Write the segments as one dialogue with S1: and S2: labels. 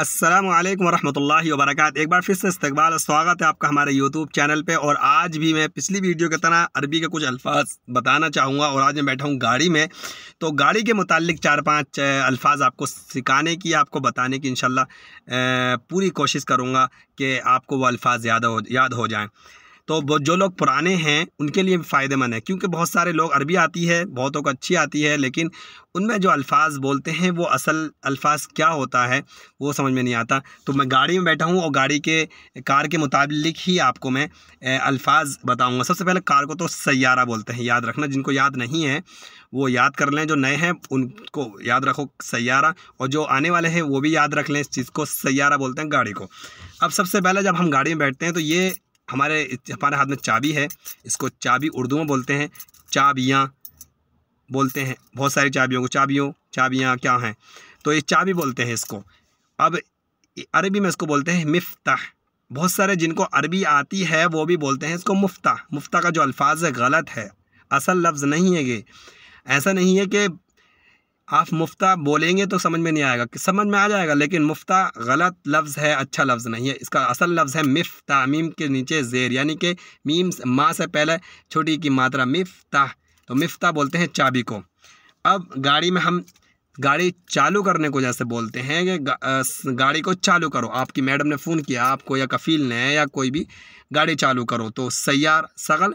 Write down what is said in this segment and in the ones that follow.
S1: असलम वरह वरक एक बार फिर से इस्तबाल स्वागत है आपका हमारे यूट्यूब चैनल पे और आज भी मैं पिछली वीडियो की तरह अरबी के कुछ अल्फाज बताना चाहूँगा और आज मैं बैठा हूँ गाड़ी में तो गाड़ी के मुतालिक चार पाँच अल्फाज आपको सिखाने की आपको बताने की इन पूरी कोशिश करूँगा कि आपको वो अल्फाज याद हो याद हो जाएँ तो जो लोग पुराने हैं उनके लिए फ़ायदेमंद है क्योंकि बहुत सारे लोग अरबी आती है बहुतों को अच्छी आती है लेकिन उनमें जो अल्फाज बोलते हैं वो असल अल्फाज क्या होता है वो समझ में नहीं आता तो मैं गाड़ी में बैठा हूँ और गाड़ी के कार के मुताबिक ही आपको मैं अल्फाज बताऊँगा सबसे पहले कार को तो सैारा बोलते हैं याद रखना जिनको याद नहीं है वो याद कर लें जो नए हैं उनको याद रखो सैारा और जो आने वाले हैं वो भी याद रख लें इस चीज़ को सैारा बोलते हैं गाड़ी को अब सबसे पहले जब हम गाड़ी में बैठते हैं तो ये हमारे हमारे हाथ में चाबी है इसको चाबी उर्दू में बोलते हैं चाबियाँ बोलते हैं बहुत सारी चाबियों को चाबियों चाबियाँ क्या हैं तो ये चाबी बोलते हैं इसको अब अरबी में इसको बोलते हैं मिफ्ता बहुत सारे जिनको अरबी आती है वो भी बोलते हैं इसको मुफ्ता मुफ्ता का जो अल्फाज है गलत है असल लफ्ज़ नहीं है ये ऐसा नहीं है कि आप मुफ्ता बोलेंगे तो समझ में नहीं आएगा समझ में आ जाएगा लेकिन मुफ्ता गलत लफ्ज़ है अच्छा लफ्ज़ नहीं है इसका असल लफ्ज़ है मिफ्ता मीम के नीचे ज़ेर यानी कि मीम माँ से पहले छोटी की मात्रा मिफ्ता तो मिफ्ता बोलते हैं चाबी को अब गाड़ी में हम गाड़ी चालू करने को जैसे बोलते हैं कि गा, गाड़ी को चालू करो आपकी मैडम ने फ़ोन किया आपको या कफ़ील ने या कोई भी गाड़ी चालू करो तो सैार सगल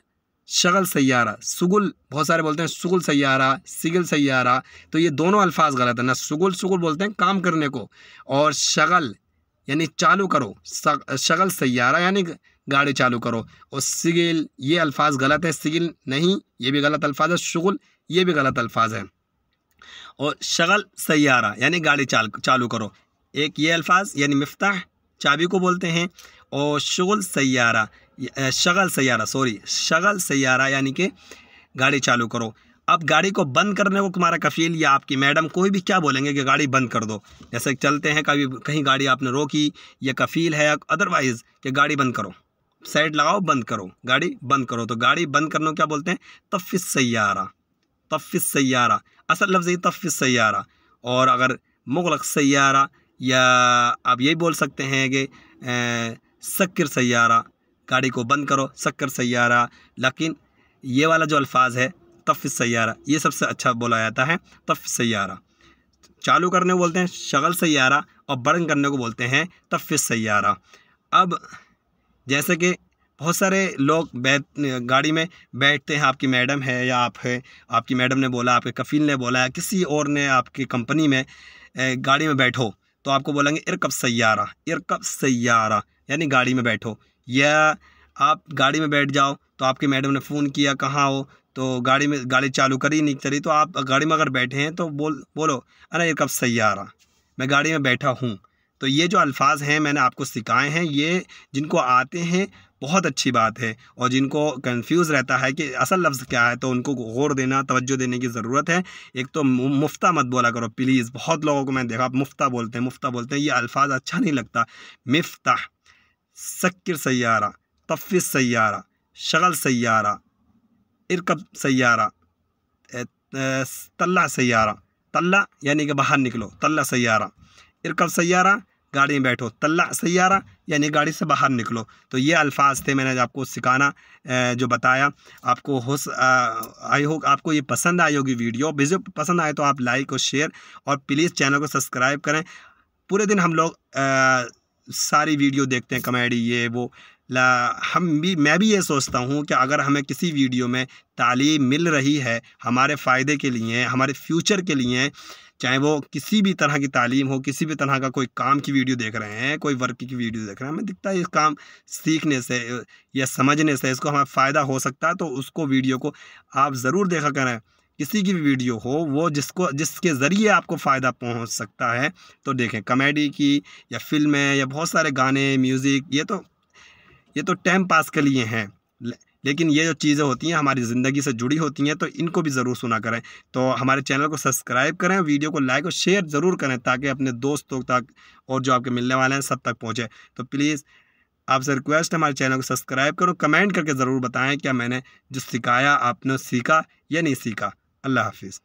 S1: शगल सैारा सुगुल बहुत सारे बोलते हैं सुगुल सैारा सिगल सैारा तो ये दोनों अल्फाज गलत है ना सुगुल सुगुल बोलते हैं काम करने को और शगल यानी चालू करो शगल सैारा यानी गाड़ी चालू करो और सिगिल ये अल्फाज गलत है सिगिल नहीं ये भी गलत अल्फाज है शगुल ये भी गलत अल्फाज है और शगल सैारा यानी गाड़ी चाल चालू करो एक ये अल्फाज यानी मफ्ता चाबी को बोलते हैं और शगुल सैारा शगल सैारा सॉरी शगल सैारा यानी कि गाड़ी चालू करो अब गाड़ी को बंद करने को तुम्हारा कफील या आपकी मैडम कोई भी क्या बोलेंगे कि गाड़ी बंद कर दो जैसे चलते हैं कभी कहीं गाड़ी आपने रोकी या कफील है अदरवाइज़ कि गाड़ी बंद करो साइड लगाओ बंद करो गाड़ी बंद करो तो गाड़ी बंद करने को क्या बोलते हैं तफ़ सैारा तफ़ सैारा असल लफ्ज़ ये तफ़ सैारा और अगर मुगल सैारा या आप यही बोल सकते हैं कि सक्र सैारा गाड़ी को बंद करो शक्कर सैारा लेकिन ये वाला जो अल्फाज है तफ़ सैारा ये सबसे अच्छा बोला जाता है तफ़ सैारा चालू करने को बोलते हैं शगल सैारा और बर्न करने को बोलते हैं तफ़ सैारा अब जैसे कि बहुत सारे लोग बैठ गाड़ी में बैठते हैं आपकी मैडम है या आप है आपकी मैडम ने बोला आपके कफ़ील ने बोला या किसी और ने आपकी कंपनी में गाड़ी में बैठो तो आपको बोलेंगे इरकब सैारा इरकब सैारा यानी गाड़ी में बैठो या आप गाड़ी में बैठ जाओ तो आपकी मैडम ने फ़ोन किया कहाँ हो तो गाड़ी में गाड़ी चालू करी नहीं करी तो आप गाड़ी में अगर बैठे हैं तो बोल बोलो अरे ये कब सही आ रहा मैं गाड़ी में बैठा हूँ तो ये जो अल्फाज हैं मैंने आपको सिखाए हैं ये जिनको आते हैं बहुत अच्छी बात है और जिनको कंफ्यूज रहता है कि असल लफ्ज़ क्या है तो उनको गौर देना तवज्जो देने की ज़रूरत है एक तो मुफ्ता मत बोला करो प्लीज़ बहुत लोगों को मैंने देखा आप मुफ्ता बोलते हैं मुफ्ता बोलते हैं ये अल्फाज अच्छा नहीं लगता मिफ्ता सक्र सैारा तफ़ सारा शगल सैारा इरकब सारा तल्ला सारा तल्ला यानी कि बाहर निकलो तल्ला सारा इरकब सारा गाड़ी में बैठो तल्ला सारा यानी गाड़ी से बाहर निकलो तो ये अल्फाज थे मैंने आपको सिखाना जो बताया आपको हो आई होप आपको ये पसंद आई होगी वीडियो वीडियो पसंद आए तो आप लाइक और शेयर और प्लीज़ चैनल को सब्सक्राइब करें पूरे दिन हम लोग सारी वीडियो देखते हैं कमेडी ये वो ला हम भी मैं भी ये सोचता हूँ कि अगर हमें किसी वीडियो में तालीम मिल रही है हमारे फ़ायदे के लिए हमारे फ्यूचर के लिए चाहे वो किसी भी तरह की तालीम हो किसी भी तरह का कोई काम की वीडियो देख रहे हैं कोई वर्क की वीडियो देख रहे हैं हमें दिखता है इस काम सीखने से या समझने से इसको हमें फ़ायदा हो सकता है तो उसको वीडियो को आप ज़रूर देखा करें किसी की भी वीडियो हो वो जिसको जिसके ज़रिए आपको फ़ायदा पहुंच सकता है तो देखें कॉमेडी की या फिल्में या बहुत सारे गाने म्यूज़िक ये तो ये तो टाइम पास के लिए हैं लेकिन ये जो चीज़ें होती हैं हमारी ज़िंदगी से जुड़ी होती हैं तो इनको भी ज़रूर सुना करें तो हमारे चैनल को सब्सक्राइब करें वीडियो को लाइक और शेयर ज़रूर करें ताकि अपने दोस्तों तक और जो आपके मिलने वाले हैं सब तक पहुँचे तो प्लीज़ आपसे रिक्वेस्ट है हमारे चैनल को सब्सक्राइब करो कमेंट करके ज़रूर बताएं क्या मैंने जो सिखाया आपने सीखा या नहीं सीखा अल्लाह हाफिज़